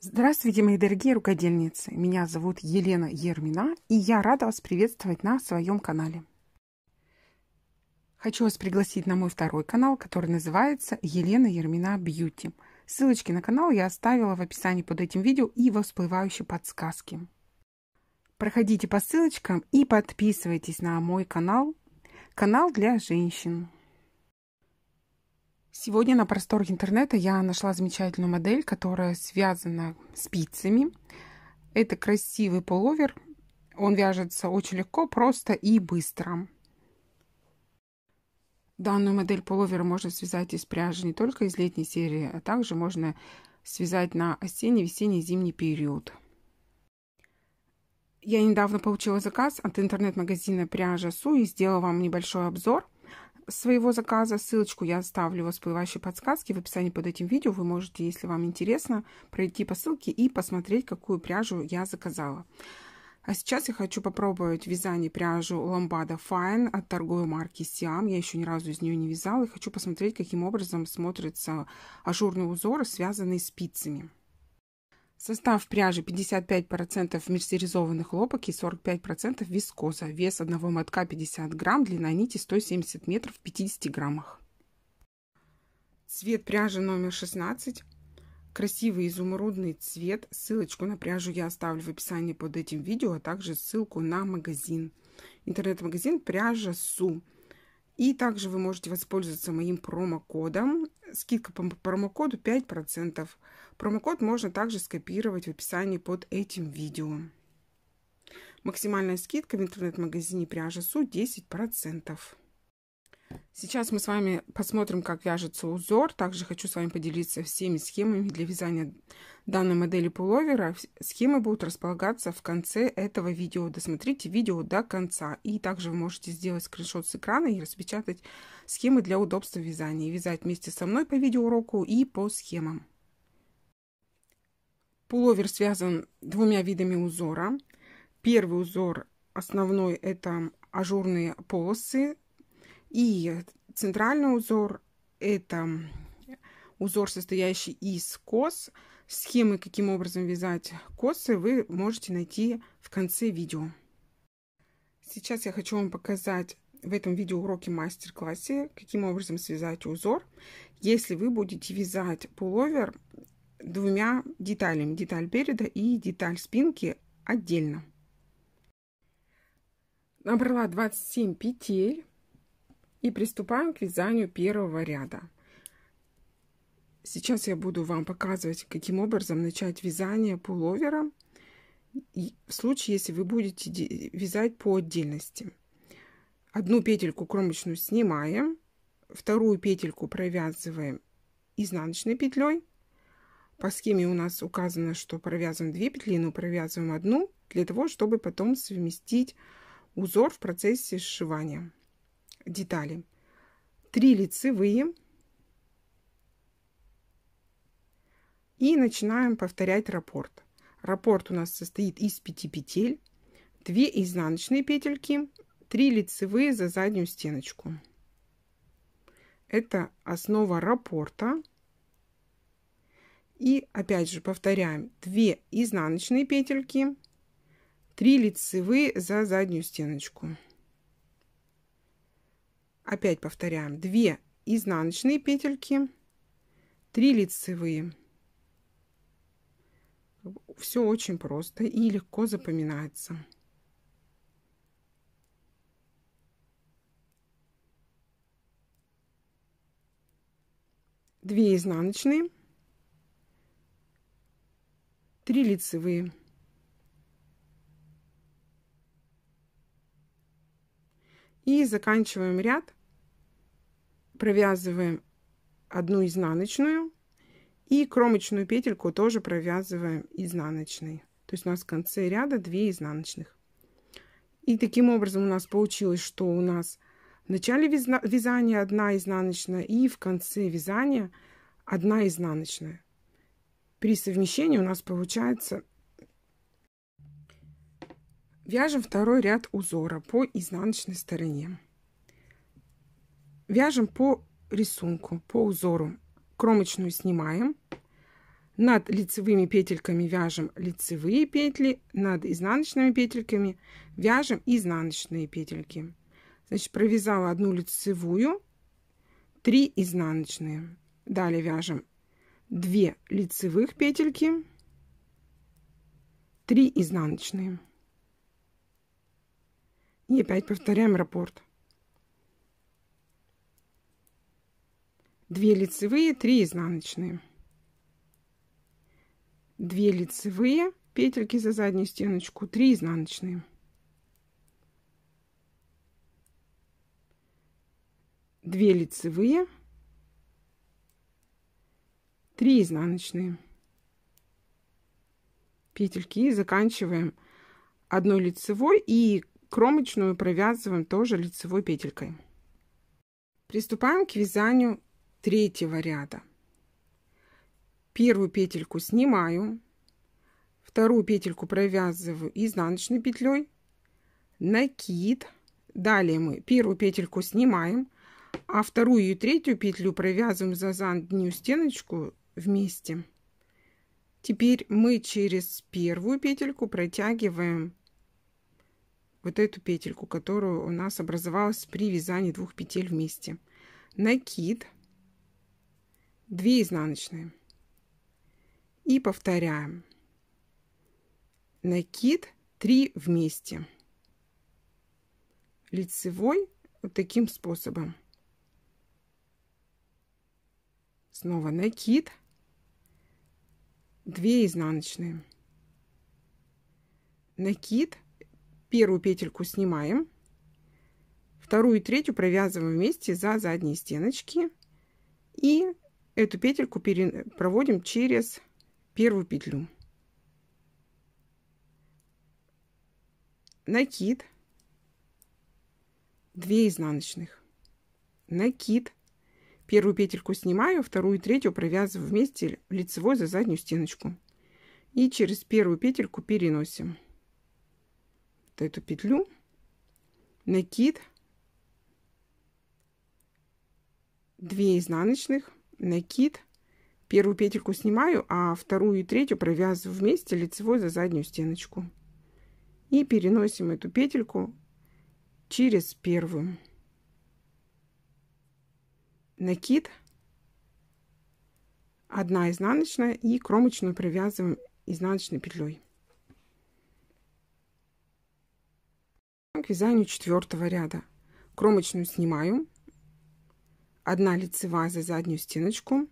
Здравствуйте, мои дорогие рукодельницы! Меня зовут Елена Ермина, и я рада вас приветствовать на своем канале. Хочу вас пригласить на мой второй канал, который называется Елена Ермина Бьюти. Ссылочки на канал я оставила в описании под этим видео и во всплывающей подсказке. Проходите по ссылочкам и подписывайтесь на мой канал. Канал для женщин. Сегодня на просторах интернета я нашла замечательную модель, которая связана спицами. Это красивый пуловер. Он вяжется очень легко, просто и быстро. Данную модель пуловера можно связать из пряжи не только из летней серии, а также можно связать на осенний, весенний, зимний период. Я недавно получила заказ от интернет-магазина пряжа Су и сделала вам небольшой обзор – своего заказа. Ссылочку я оставлю в всплывающей подсказке в описании под этим видео. Вы можете, если вам интересно, пройти по ссылке и посмотреть, какую пряжу я заказала. А сейчас я хочу попробовать вязание пряжу Lambada Fine от торговой марки Siam. Я еще ни разу из нее не вязала и хочу посмотреть, каким образом смотрятся ажурные узоры, связанные спицами. Состав пряжи 55% мерсеризованных хлопок и 45% вискоза. Вес одного мотка 50 грамм, длина нити 170 метров в 50 граммах. Цвет пряжи номер 16. Красивый изумрудный цвет. Ссылочку на пряжу я оставлю в описании под этим видео, а также ссылку на магазин. Интернет-магазин пряжа Су. И также вы можете воспользоваться моим промокодом. Скидка по промокоду 5%. Промокод можно также скопировать в описании под этим видео. Максимальная скидка в интернет-магазине пряжа Су 10%. Сейчас мы с вами посмотрим, как вяжется узор. Также хочу с вами поделиться всеми схемами для вязания данной модели пуловера. Схемы будут располагаться в конце этого видео. Досмотрите видео до конца. И также вы можете сделать скриншот с экрана и распечатать схемы для удобства вязания. вязать вместе со мной по видеоуроку и по схемам. Пуловер связан двумя видами узора. Первый узор основной это ажурные полосы и центральный узор – это узор, состоящий из кос. Схемы, каким образом вязать косы, вы можете найти в конце видео. Сейчас я хочу вам показать в этом видеоуроке мастер-классе, каким образом связать узор, если вы будете вязать пуловер двумя деталями, деталь переда и деталь спинки отдельно. Набрала 27 петель. И приступаем к вязанию первого ряда. Сейчас я буду вам показывать, каким образом начать вязание пуловера в случае, если вы будете вязать по отдельности. Одну петельку кромочную снимаем, вторую петельку провязываем изнаночной петлей. По схеме у нас указано, что провязываем две петли, но провязываем одну для того, чтобы потом совместить узор в процессе сшивания детали. три лицевые. И начинаем повторять раппорт. Раппорт у нас состоит из 5 петель, 2 изнаночные петельки, 3 лицевые за заднюю стеночку. Это основа раппорта. И опять же повторяем 2 изнаночные петельки, 3 лицевые за заднюю стеночку. Опять повторяем. 2 изнаночные петельки, 3 лицевые. Все очень просто и легко запоминается. Две изнаночные, три лицевые. И заканчиваем ряд провязываем одну изнаночную и кромочную петельку тоже провязываем изнаночной. То есть у нас в конце ряда 2 изнаночных. И таким образом у нас получилось, что у нас в начале вязания одна изнаночная и в конце вязания одна изнаночная. При совмещении у нас получается вяжем второй ряд узора по изнаночной стороне. Вяжем по рисунку, по узору. Кромочную снимаем. Над лицевыми петельками вяжем лицевые петли, над изнаночными петельками вяжем изнаночные петельки. Значит, провязала одну лицевую, 3 изнаночные. Далее вяжем 2 лицевых петельки, 3 изнаночные. И опять повторяем раппорт. 2 лицевые, 3 изнаночные. 2 лицевые петельки за заднюю стеночку, 3 изнаночные. 2 лицевые, 3 изнаночные. Петельки и заканчиваем одной лицевой и кромочную провязываем тоже лицевой петелькой. Приступаем к вязанию третьего ряда. Первую петельку снимаю, вторую петельку провязываю изнаночной петлей, накид. Далее мы первую петельку снимаем, а вторую и третью петлю провязываем за заднюю стеночку вместе. Теперь мы через первую петельку протягиваем вот эту петельку, которую у нас образовалась при вязании двух петель вместе. Накид – 2 изнаночные. И повторяем. Накид 3 вместе. Лицевой вот таким способом. Снова накид. 2 изнаночные. Накид. Первую петельку снимаем. Вторую и третью провязываем вместе за задние стеночки. И эту петельку проводим через первую петлю. Накид. 2 изнаночных. Накид. Первую петельку снимаю, вторую и третью провязываю вместе лицевой за заднюю стеночку. И через первую петельку переносим вот эту петлю. Накид. 2 изнаночных накид. Первую петельку снимаю, а вторую и третью провязываю вместе лицевой за заднюю стеночку. И переносим эту петельку через первую. Накид, одна изнаночная и кромочную провязываем изнаночной петлей. К вязанию четвертого ряда кромочную снимаю 1 лицевая за заднюю стеночку,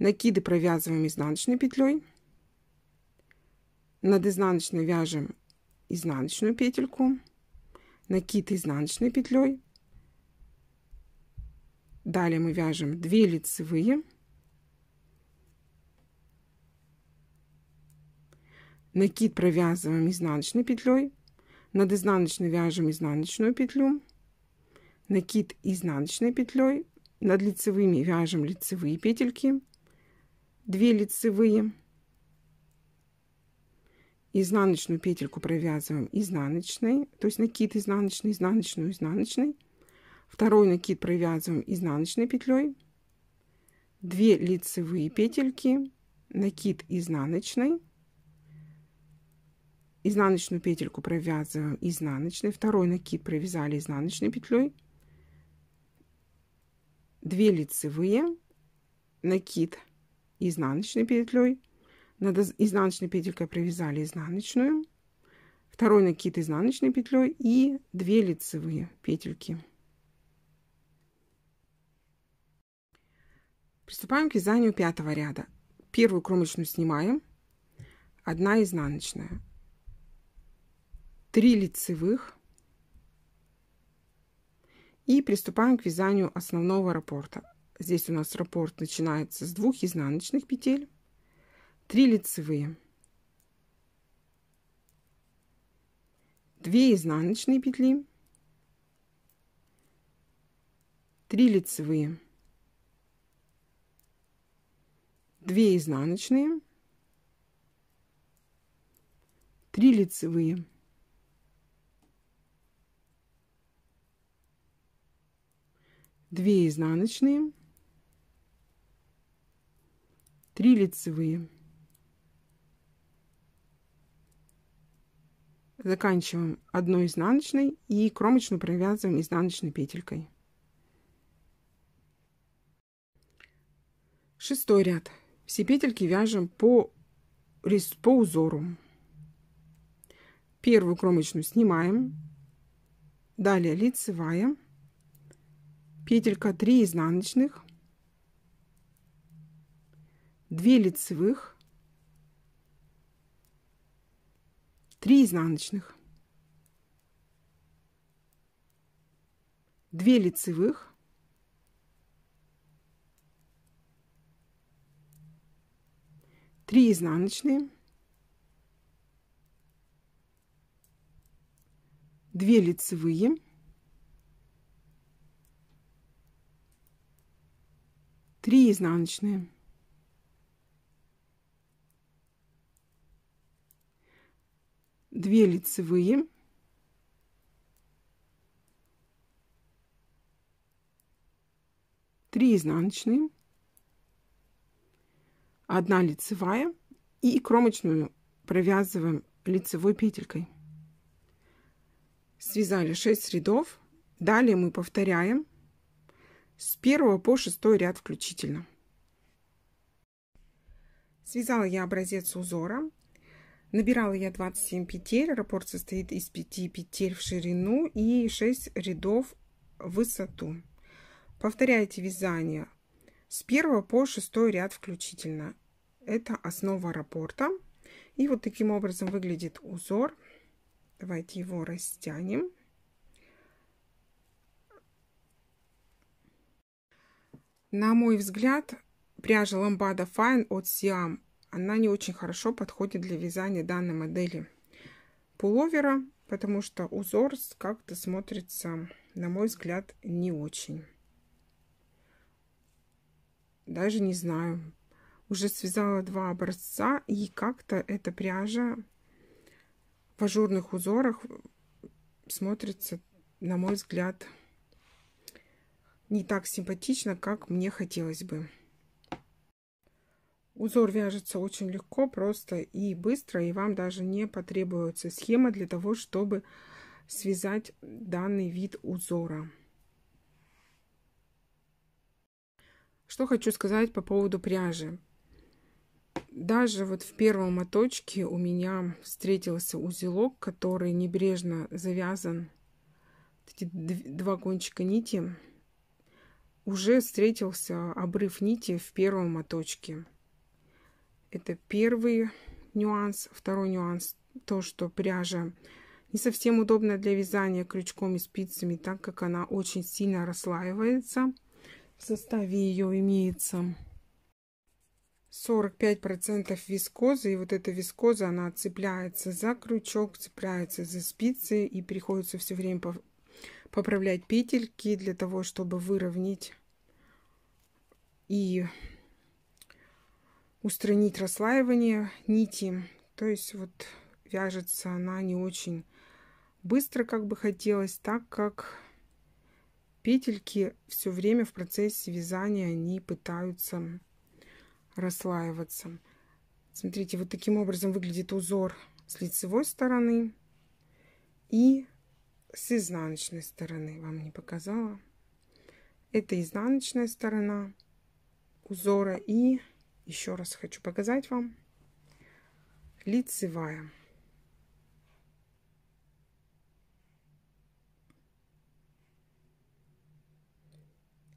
накиды провязываем изнаночной петлей, над изнаночной вяжем изнаночную петельку, накид изнаночной петлей, далее мы вяжем 2 лицевые, накид провязываем изнаночной петлей, над изнаночной вяжем изнаночную петлю, накид изнаночной петлей, над лицевыми вяжем лицевые петельки, 2 лицевые, изнаночную петельку провязываем изнаночной, то есть накид изнаночной изнаночную, изнаночной второй накид провязываем изнаночной петлей, 2 лицевые петельки, накид изнаночной, изнаночную петельку провязываем изнаночной, второй накид провязали изнаночной петлей, 2 лицевые, накид изнаночной петлей, над изнаночной петелькой провязали изнаночную, второй накид изнаночной петлей и 2 лицевые петельки. Приступаем к вязанию пятого ряда. Первую кромочную снимаем, 1 изнаночная, 3 лицевых, и приступаем к вязанию основного раппорта. Здесь у нас раппорт начинается с двух изнаночных петель, 3 лицевые, 2 изнаночные петли, 3 лицевые, 2 изнаночные, 3 лицевые, 2 изнаночные, 3 лицевые. Заканчиваем одной изнаночной и кромочную провязываем изнаночной петелькой. Шестой ряд. Все петельки вяжем по, по узору. Первую кромочную снимаем. Далее лицевая петелька 3 изнаночных 2 лицевых 3 изнаночных 2 лицевых 3 изнаночные 2 лицевые 3 изнаночные. Две лицевые. Три изнаночные. Одна лицевая. И кромочную провязываем лицевой петелькой. Связали 6 рядов. Далее мы повторяем с первого по шестой ряд включительно. Связала я образец узора. Набирала я 27 петель. Раппорт состоит из 5 петель в ширину и 6 рядов в высоту. Повторяйте вязание с первого по шестой ряд включительно. Это основа раппорта. И вот таким образом выглядит узор. Давайте его растянем. На мой взгляд, пряжа Ламбада Fine от Siam, она не очень хорошо подходит для вязания данной модели пуловера, потому что узор как-то смотрится, на мой взгляд, не очень. Даже не знаю. Уже связала два образца, и как-то эта пряжа в ажурных узорах смотрится, на мой взгляд, не так симпатично, как мне хотелось бы. Узор вяжется очень легко, просто и быстро, и вам даже не потребуется схема для того, чтобы связать данный вид узора. Что хочу сказать по поводу пряжи. Даже вот в первом моточке у меня встретился узелок, который небрежно завязан. Эти два кончика нити уже встретился обрыв нити в первом моточке. Это первый нюанс. Второй нюанс то, что пряжа не совсем удобна для вязания крючком и спицами, так как она очень сильно расслаивается. В составе ее имеется 45% вискозы, и вот эта вискоза, она цепляется за крючок, цепляется за спицы, и приходится все время поправлять петельки для того, чтобы выровнять и устранить расслаивание нити. То есть вот вяжется она не очень быстро, как бы хотелось, так как петельки все время в процессе вязания они пытаются расслаиваться. Смотрите, вот таким образом выглядит узор с лицевой стороны и с изнаночной стороны вам не показала. Это изнаночная сторона узора. И еще раз хочу показать вам лицевая.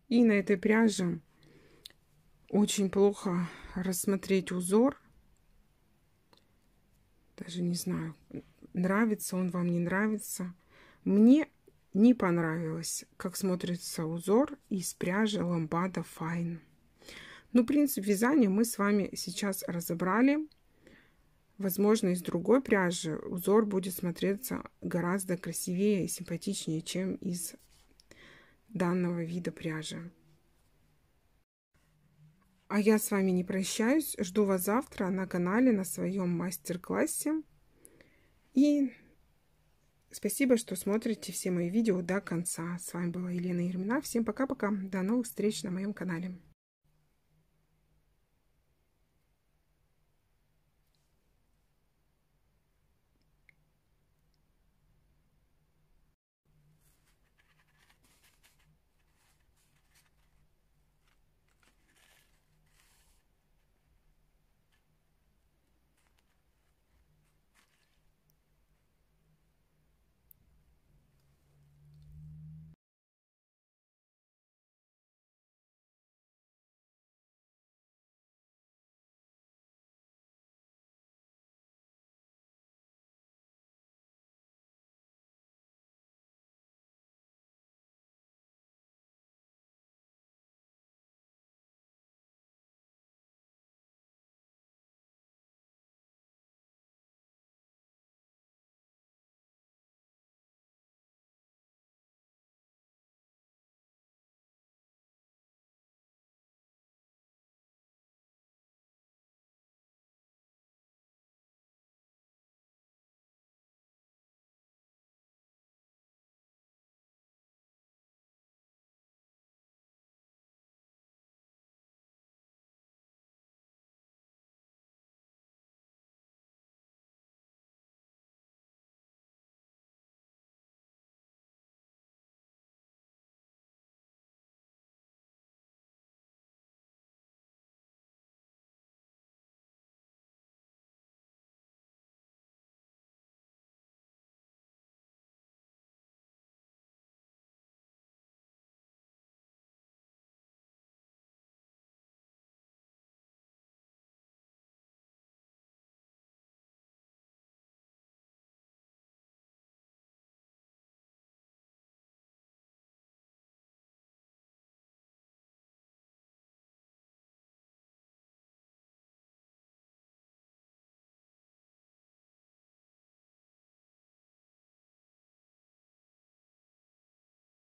И на этой пряже очень плохо рассмотреть узор. Даже не знаю, нравится он вам, не нравится. Мне не понравилось, как смотрится узор из пряжи ламбада Fine. Ну, принцип вязания мы с вами сейчас разобрали. Возможно, из другой пряжи узор будет смотреться гораздо красивее и симпатичнее, чем из данного вида пряжи. А я с вами не прощаюсь. Жду вас завтра на канале, на своем мастер-классе. И Спасибо, что смотрите все мои видео до конца. С вами была Елена Ермина. Всем пока-пока. До новых встреч на моем канале.